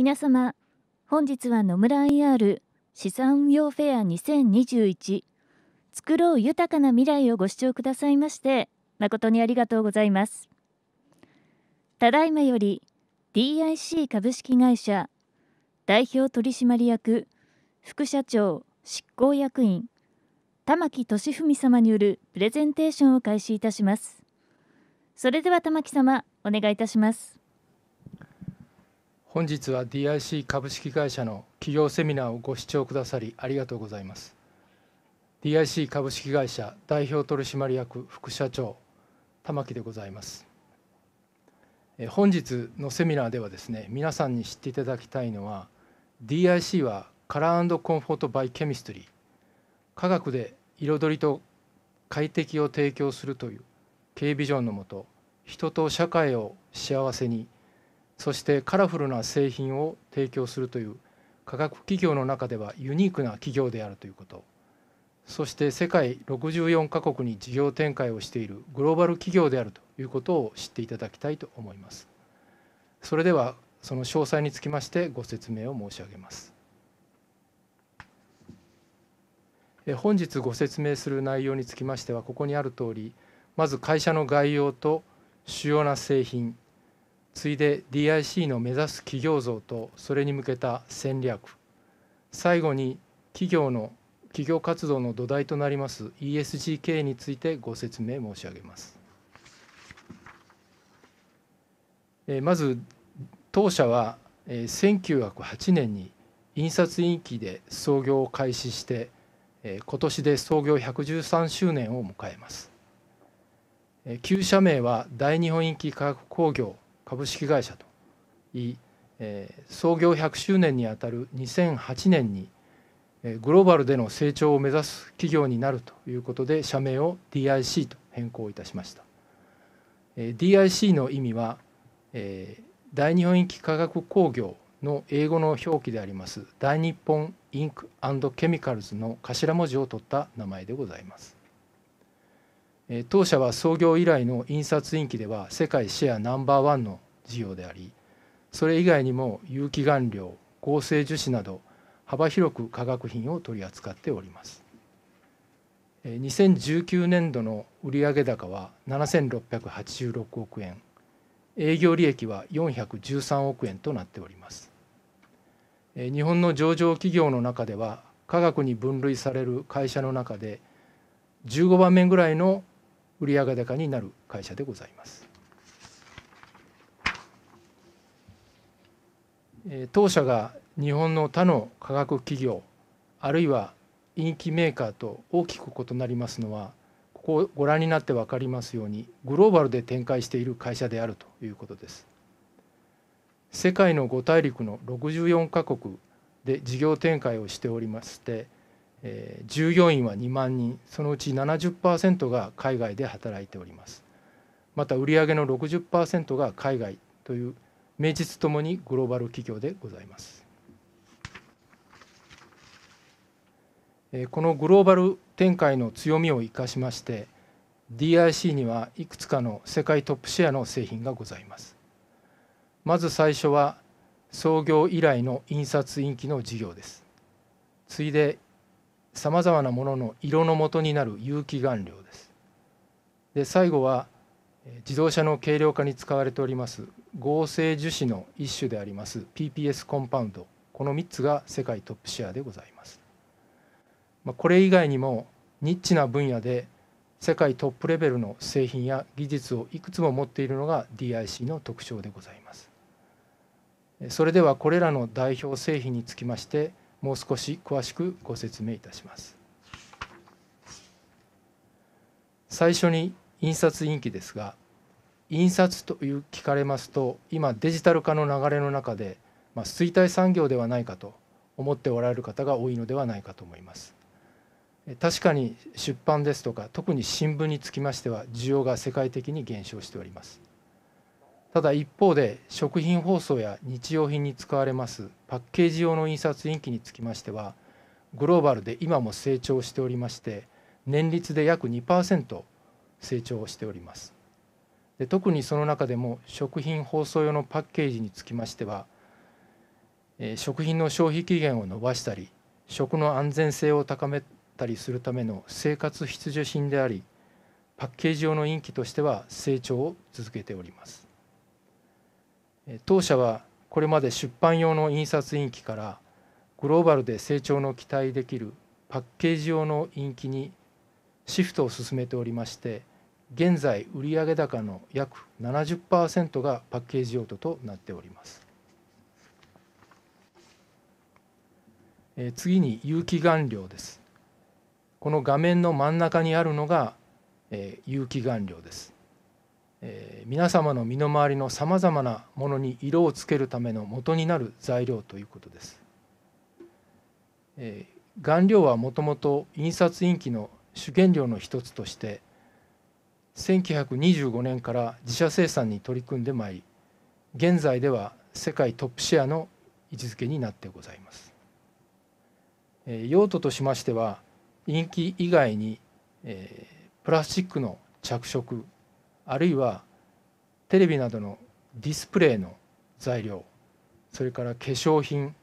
皆様、本日は野村 IR 資産運用フェア2021作ろう豊かな未来をご視聴くださいまして誠にありがとうございます。ただいまより DIC 株式会社代表取締役副社長執行役員玉木俊文様によるプレゼンテーションを開始いたします。それでは玉木様お願いいたします。本日は DIC 株式会社の企業セミナーをご視聴くださりありがとうございます DIC 株式会社代表取締役副社長玉木でございます本日のセミナーではですね皆さんに知っていただきたいのは DIC はカラーコンフォートバイケミストリー科学で彩りと快適を提供するという経営ビジョンのもと人と社会を幸せにそしてカラフルな製品を提供するという科学企業の中ではユニークな企業であるということそして世界64カ国に事業展開をしているグローバル企業であるということを知っていただきたいと思いますそれではその詳細につきましてご説明を申し上げます本日ご説明する内容につきましてはここにある通りまず会社の概要と主要な製品次いで DIC の目指す企業像とそれに向けた戦略最後に企業の企業活動の土台となります ESG 経営についてご説明申し上げます。まず当社は1908年に印刷員記で創業を開始して今年で創業113周年を迎えます。旧社名は大日本印記化学工業株式会社といい、えー、創業100周年にあたる2008年に、えー、グローバルでの成長を目指す企業になるということで社名を DIC と変更いたしました、えー、DIC の意味は、えー、大日本イ化学工業の英語の表記であります大日本インクケミカルズの頭文字を取った名前でございます当社は創業以来の印刷印記では世界シェアナンバーワンの事業でありそれ以外にも有機顔料合成樹脂など幅広く化学品を取り扱っております2019年度の売上高は7686億円営業利益は413億円となっております日本の上場企業の中では科学に分類される会社の中で15番目ぐらいの売上高になる会社でございます。当社が日本の他の化学企業あるいはインキメーカーと大きく異なりますのはここをご覧になって分かりますようにグローバルで展開している会社であるということです。世界の5大陸の64カ国で事業展開をしておりましてえー、従業員は2万人そのうち70%が海外で働いておりますまた売上の60%が海外という名実ともにグローバル企業でございますこのグローバル展開の強みを生かしまして DIC にはいくつかの世界トップシェアの製品がございますまず最初は創業以来の印刷印記の事業です次いでさまざまなものの色の元になる有機顔料です。で最後は自動車の軽量化に使われております合成樹脂の一種であります PPS コンパウンドこの3つが世界トップシェアでございます。まあ、これ以外にもニッチな分野で世界トップレベルの製品や技術をいくつも持っているのが DIC の特徴でございます。それではこれらの代表製品につきましてもう少し詳しくご説明いたします最初に印刷印記ですが印刷という聞かれますと今デジタル化の流れの中で、まあ、衰退産業ではないかと思っておられる方が多いのではないかと思います確かに出版ですとか特に新聞につきましては需要が世界的に減少しておりますただ一方で食品包装や日用品に使われますパッケージ用の印刷印記につきましてはグローバルで今も成長しておりまして年率で約2%成長しておりますで特にその中でも食品包装用のパッケージにつきましては、えー、食品の消費期限を延ばしたり食の安全性を高めたりするための生活必需品でありパッケージ用の印記としては成長を続けております当社はこれまで出版用の印刷印機からグローバルで成長の期待できるパッケージ用の印機にシフトを進めておりまして現在売上高の約70%がパッケージ用途となっております次に有機顔料ですこの画面の真ん中にあるのが有機顔料ですえー、皆様の身の回りのさまざまなものに色をつけるための元になる材料ということです。えー、顔料はもともと印刷印記の主原料の一つとして1925年から自社生産に取り組んでまいり現在では世界トップシェアの位置づけになってございます。えー、用途としましては印記以外に、えー、プラスチックの着色あるいはテレビなどのディスプレイの材料それから化粧品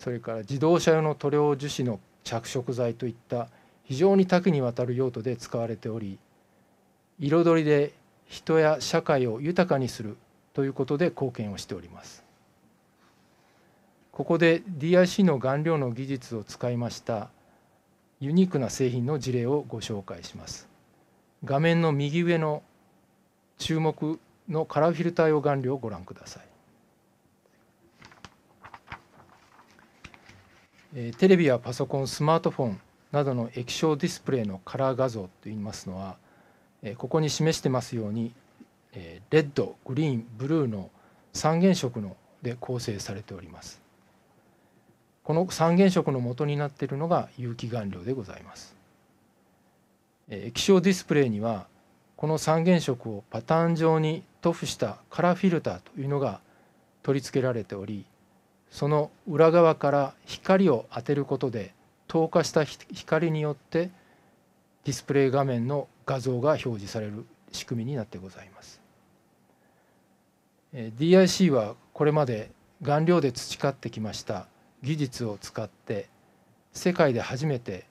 それから自動車用の塗料樹脂の着色剤といった非常に多岐にわたる用途で使われており彩りで人や社会を豊かにするということで貢献をしておりますここで DIC の顔料の技術を使いましたユニークな製品の事例をご紹介します画面の右上の注目のカラーフィルター用顔料をご覧ください。えー、テレビやパソコンスマートフォンなどの液晶ディスプレイのカラー画像といいますのは、えー、ここに示してますように、えー、レッドグリーンブルーの三原色ので構成されております。この三原色の元になっているのが有機顔料でございます。液晶ディスプレイにはこの三原色をパターン状に塗布したカラーフィルターというのが取り付けられておりその裏側から光を当てることで透過した光によってディスプレイ画面の画像が表示される仕組みになってございます DIC はこれまで顔料で培ってきました技術を使って世界で初めて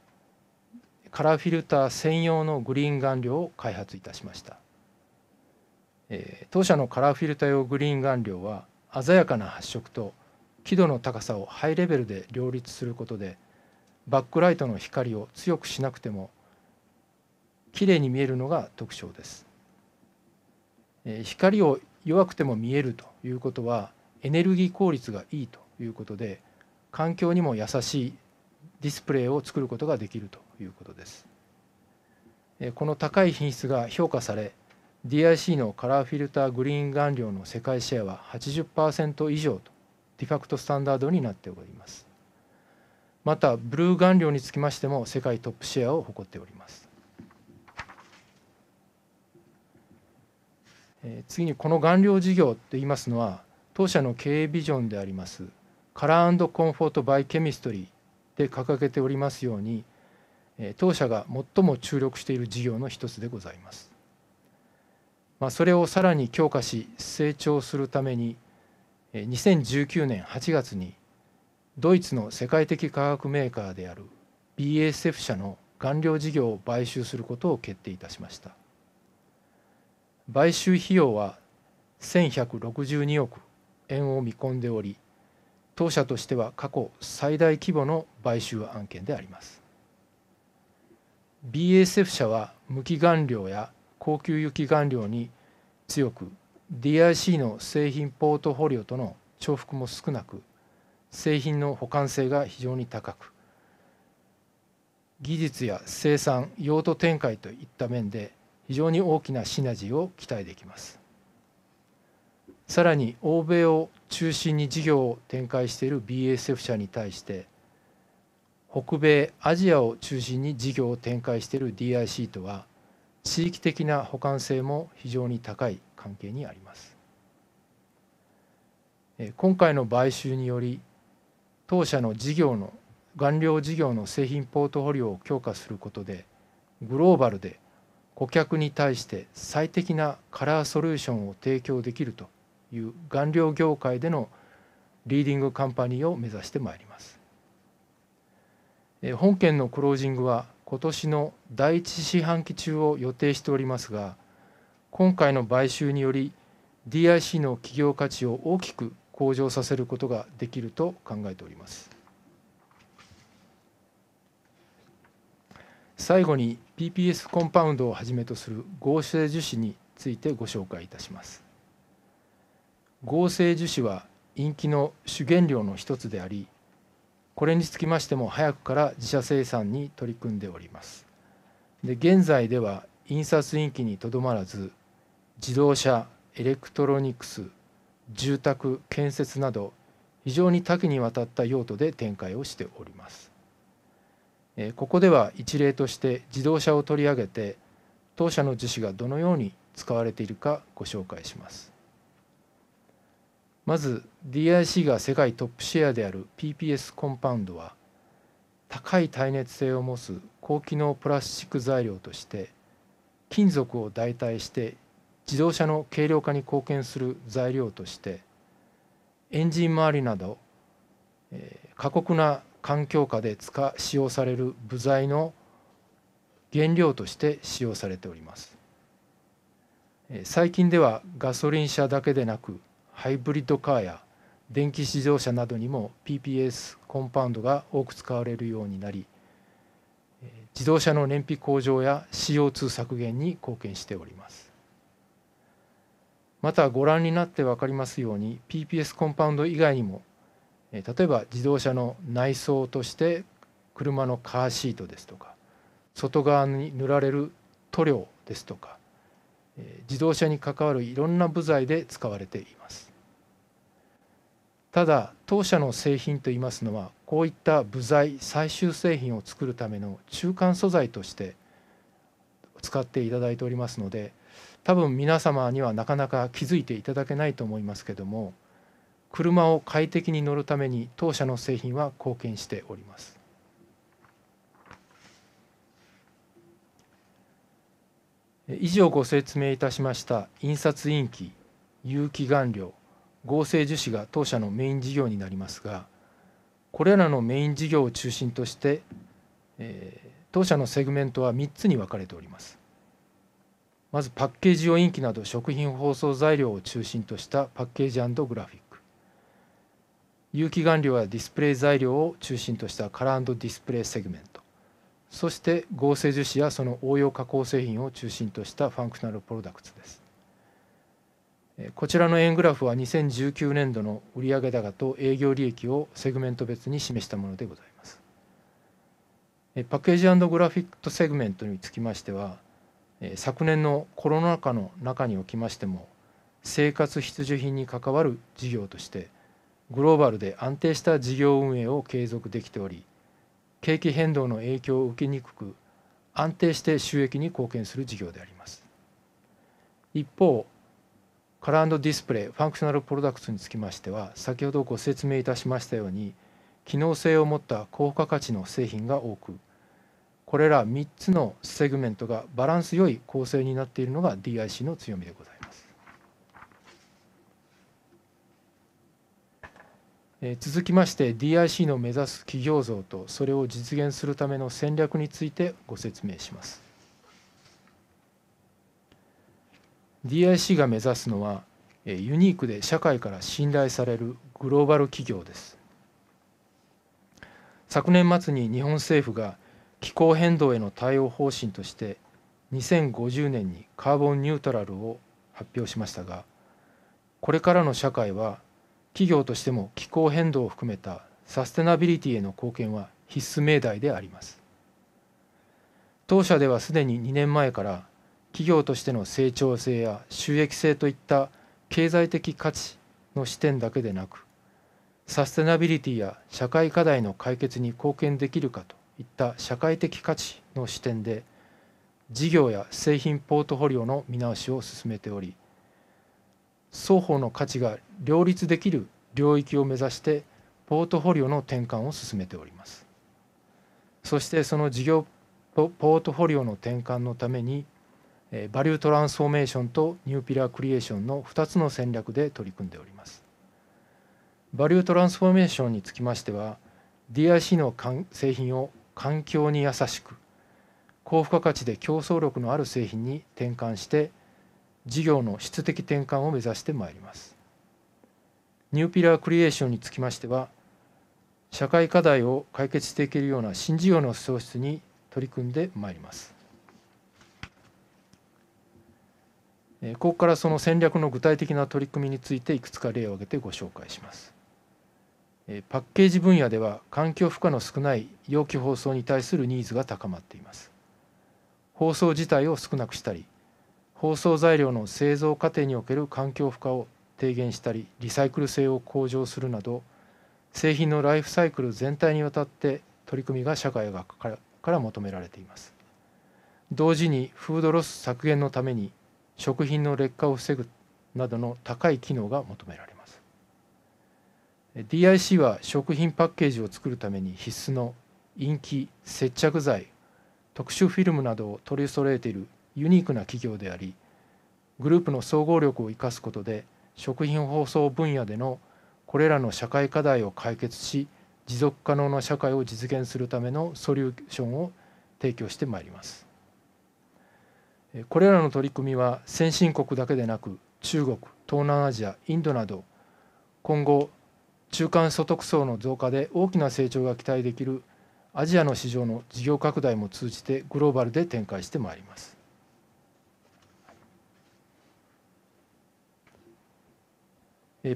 カラーフィルター専用のグリーン顔料を開発いたしました、えー、当社のカラーフィルター用グリーン顔料は鮮やかな発色と輝度の高さをハイレベルで両立することでバックライトの光を強くしなくても綺麗に見えるのが特徴です、えー、光を弱くても見えるということはエネルギー効率がいいということで環境にも優しいディスプレイを作ることができるということですこの高い品質が評価され DIC のカラーフィルターグリーン顔料の世界シェアは80%以上とディファクトスタンダードになっておりますまたブルー顔料につきましても世界トップシェアを誇っております次にこの顔料事業といいますのは当社の経営ビジョンでありますカラーコンフォート・バイ・ケミストリーで掲げておりますように当社が最も注力している事業の一つでございます。まあ、それをさらに強化し、成長するために、2019年8月にドイツの世界的化学メーカーである BASF 社の顔料事業を買収することを決定いたしました。買収費用は1,162億円を見込んでおり、当社としては過去最大規模の買収案件であります。b s f 社は無機顔料や高級雪顔料に強く DIC の製品ポートフォリオとの重複も少なく製品の保管性が非常に高く技術や生産用途展開といった面で非常に大きなシナジーを期待できますさらに欧米を中心に事業を展開している b s f 社に対して北米アジアを中心に事業を展開している DIC とは地域的な補完性も非常に高い関係にあります今回の買収により当社の事業の顔料事業の製品ポートフォリオを強化することでグローバルで顧客に対して最適なカラーソリューションを提供できるという顔料業界でのリーディングカンパニーを目指してまいります本件のクロージングは今年の第一四半期中を予定しておりますが、今回の買収により DIC の企業価値を大きく向上させることができると考えております。最後に PPS コンパウンドをはじめとする合成樹脂についてご紹介いたします。合成樹脂はイ気の主原料の一つであり、これにつきましても早くから自社生産に取り組んでおります。で現在では印刷印機にとどまらず自動車エレクトロニクス住宅建設など非常に多岐にわたった用途で展開をしております。ここでは一例として自動車を取り上げて当社の樹脂がどのように使われているかご紹介します。まず DIC が世界トップシェアである PPS コンパウンドは高い耐熱性を持つ高機能プラスチック材料として金属を代替して自動車の軽量化に貢献する材料としてエンジン周りなど、過酷な環境下で使使用される部材の原料として使用されております最近ではガソリン車だけでなくハイブリッドカーや電気自動車などにも PPS コンパウンドが多く使われるようになり自動車の燃費向上や CO2 削減に貢献しておりますまたご覧になって分かりますように PPS コンパウンド以外にも例えば自動車の内装として車のカーシートですとか外側に塗られる塗料ですとか自動車に関わるいろんな部材で使われていますただ当社の製品といいますのはこういった部材最終製品を作るための中間素材として使っていただいておりますので多分皆様にはなかなか気づいていただけないと思いますけども車を快適に乗るために当社の製品は貢献しております。以上ご説明いたしました印刷印記有機顔料合成樹脂が当社のメイン事業になりますがこれらのメイン事業を中心として、えー、当社のセグメントは3つに分かれておりますまずパッケージ用インキなど食品包装材料を中心としたパッケージグラフィック有機顔料やディスプレイ材料を中心としたカラーディスプレイセグメントそして合成樹脂やその応用加工製品を中心としたファンクショナルプロダクツですこちらの円グラフは2019年度の売上高と営業利益をセグメント別に示したものでございます。パッケージグラフィックセグメントにつきましては、昨年のコロナ禍の中におきましても、生活必需品に関わる事業として、グローバルで安定した事業運営を継続できており、景気変動の影響を受けにくく、安定して収益に貢献する事業であります。一方、カラーディスプレイファンクショナルプロダクツにつきましては先ほどご説明いたしましたように機能性を持った高付加価値の製品が多くこれら3つのセグメントがバランス良い構成になっているのが DIC の強みでございます。続きまして DIC の目指す企業像とそれを実現するための戦略についてご説明します。DIC が目指すのはユニークで社会から信頼されるグローバル企業です昨年末に日本政府が気候変動への対応方針として2050年にカーボンニュートラルを発表しましたがこれからの社会は企業としても気候変動を含めたサステナビリティへの貢献は必須命題であります当社ではすでに2年前から企業としての成長性や収益性といった経済的価値の視点だけでなくサステナビリティや社会課題の解決に貢献できるかといった社会的価値の視点で事業や製品ポートフォリオの見直しを進めており双方の価値が両立できる領域を目指してポートフォリオの転換を進めておりますそしてその事業ポートフォリオの転換のためにバリュートランスフォーメーションとニューピラークリエーションの2つの戦略で取り組んでおります。バリュートランスフォーメーションにつきましては DIC の製品を環境に優しく高付加価値で競争力のある製品に転換して事業の質的転換を目指してまいります。ニューピラークリエーションにつきましては社会課題を解決していけるような新事業の創出に取り組んでまいります。ここからその戦略の具体的な取り組みについていくつか例を挙げてご紹介します。パッケージ分野では環境負荷の少ない容器包装に対するニーズが高まっています。包装自体を少なくしたり包装材料の製造過程における環境負荷を低減したりリサイクル性を向上するなど製品のライフサイクル全体にわたって取り組みが社会がから求められています。同時にフードロス削減のために食品の劣化を防ぐなどの高い機能が求められます DIC は食品パッケージを作るために必須の陰気接着剤特殊フィルムなどを取り揃えているユニークな企業でありグループの総合力を生かすことで食品包装分野でのこれらの社会課題を解決し持続可能な社会を実現するためのソリューションを提供してまいります。これらの取り組みは先進国だけでなく中国東南アジアインドなど今後中間所得層の増加で大きな成長が期待できるアジアの市場の事業拡大も通じてグローバルで展開してまいります。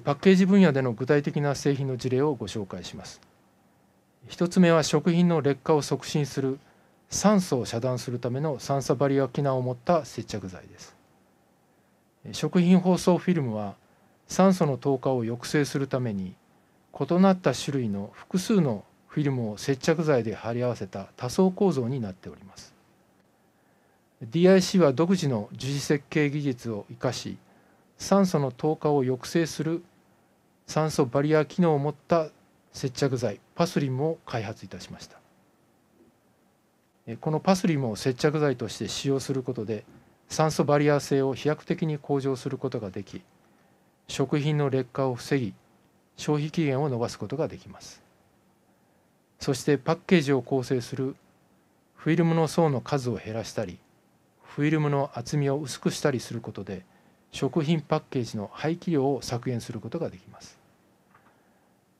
パッケージ分野での具体的な製品の事例をご紹介します。一つ目は食品の劣化を促進する酸素を遮断するための酸素バリア機能を持った接着剤です食品包装フィルムは酸素の透過を抑制するために異なった種類の複数のフィルムを接着剤で貼り合わせた多層構造になっております DIC は独自の樹脂設計技術を生かし酸素の透過を抑制する酸素バリア機能を持った接着剤パスリムを開発いたしましたこのパスリムを接着剤として使用することで酸素バリア性を飛躍的に向上することができ食品の劣化を防ぎ消費期限を延ばすことができますそしてパッケージを構成するフィルムの層の数を減らしたりフィルムの厚みを薄くしたりすることで食品パッケージの廃棄量を削減することができます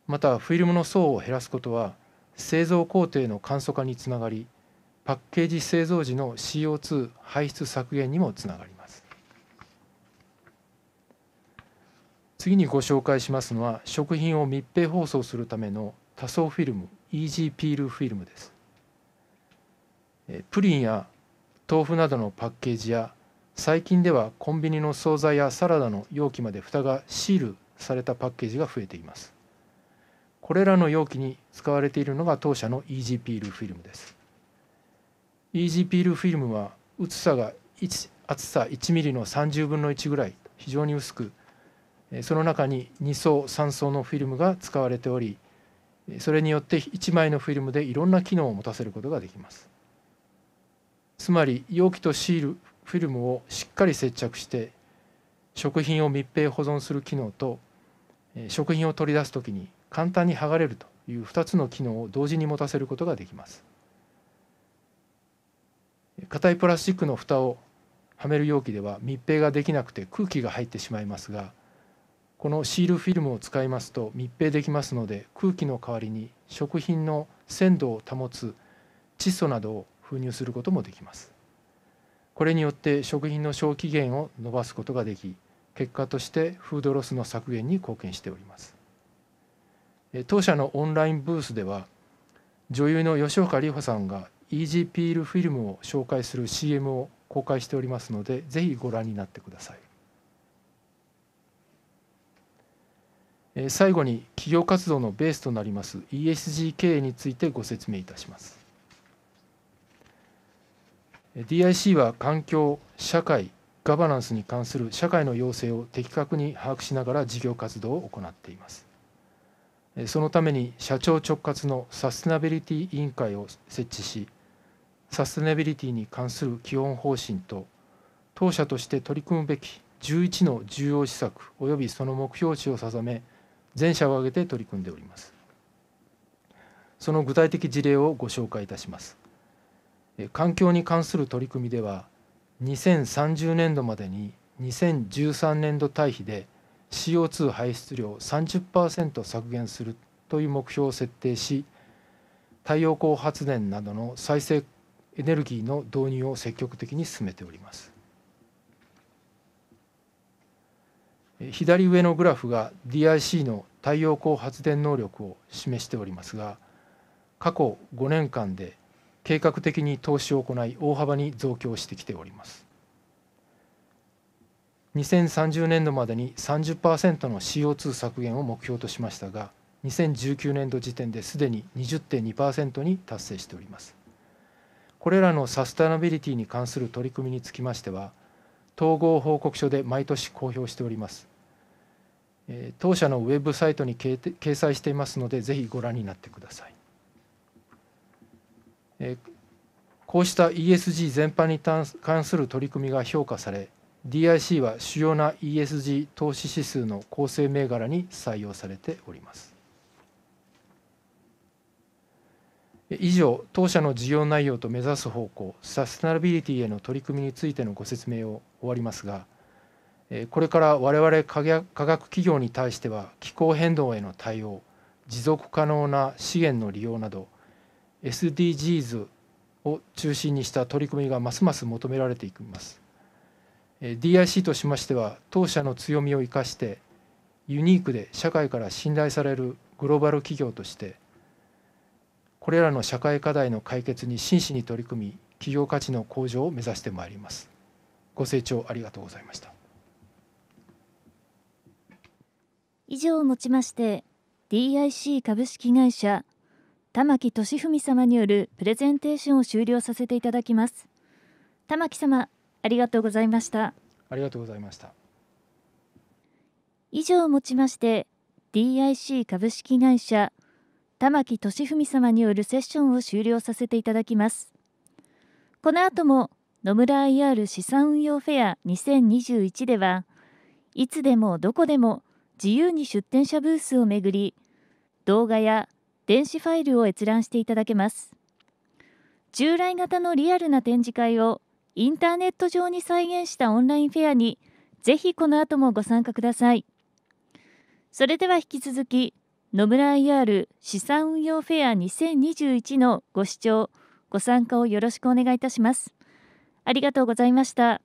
またフィルムの層を減らすことは製造工程の簡素化につながりパッケージ製造時の CO2 排出削減にもつながります次にご紹介しますのは食品を密閉包装するための多層フィルム EG ピールフィルムですプリンや豆腐などのパッケージや最近ではコンビニの惣菜やサラダの容器まで蓋がシールされたパッケージが増えていますこれらの容器に使われているのが当社の EG ピールフィルムですジーピールフィルムは薄さが1厚さ1ミリの30分の1ぐらい非常に薄くその中に2層3層のフィルムが使われておりそれによって1枚のフィルムでいろんな機能を持たせることができますつまり容器とシールフィルムをしっかり接着して食品を密閉保存する機能と食品を取り出す時に簡単に剥がれるという2つの機能を同時に持たせることができます硬いプラスチックの蓋をはめる容器では密閉ができなくて空気が入ってしまいますがこのシールフィルムを使いますと密閉できますので空気の代わりに食品の鮮度を保つ窒素などを封入することもできますこれによって食品の消費源を伸ばすことができ結果としてフードロスの削減に貢献しております当社のオンラインブースでは女優の吉岡里帆さんがイージーピールフィルムを紹介する CM を公開しておりますのでぜひご覧になってください、えー、最後に企業活動のベースとなります ESG 経営についてご説明いたします DIC は環境社会ガバナンスに関する社会の要請を的確に把握しながら事業活動を行っていますそのために社長直轄のサステナビリティ委員会を設置しサステナビリティに関する基本方針と当社として取り組むべき11の重要施策及びその目標値を定め全社を挙げて取り組んでおりますその具体的事例をご紹介いたします環境に関する取り組みでは2030年度までに2013年度対比で CO2 排出量30%削減するという目標を設定し太陽光発電などの再生エネルギーの導入を積極的に進めております。左上のグラフが DIC の太陽光発電能力を示しておりますが過去5年間で計画的に投資を行い大幅に増強してきております2030年度までに30%の CO2 削減を目標としましたが2019年度時点ですでに20.2%に達成しておりますこれらのサステナビリティに関する取り組みにつきましては統合報告書で毎年公表しております当社のウェブサイトに掲載していますのでぜひご覧になってくださいこうした ESG 全般に関する取り組みが評価され DIC は主要な ESG 投資指数の構成銘柄に採用されております以上当社の事業内容と目指す方向サステナビリティへの取り組みについてのご説明を終わりますがこれから我々科学企業に対しては気候変動への対応持続可能な資源の利用など SDGs を中心にした取り組みがますます求められていきます DIC としましては当社の強みを生かしてユニークで社会から信頼されるグローバル企業としてこれらの社会課題の解決に真摯に取り組み企業価値の向上を目指してまいりますご清聴ありがとうございました以上をもちまして DIC 株式会社玉木俊文様によるプレゼンテーションを終了させていただきます玉木様ありがとうございましたありがとうございました以上をもちまして DIC 株式会社玉木俊文様によるセッションを終了させていただきます。この後も野村 IR 資産運用フェア2021ではいつでもどこでも自由に出展者ブースをめぐり動画や電子ファイルを閲覧していただけます従来型のリアルな展示会をインターネット上に再現したオンラインフェアにぜひこの後もご参加くださいそれでは引き続き野村 IR 資産運用フェア2021のご視聴ご参加をよろしくお願いいたしますありがとうございました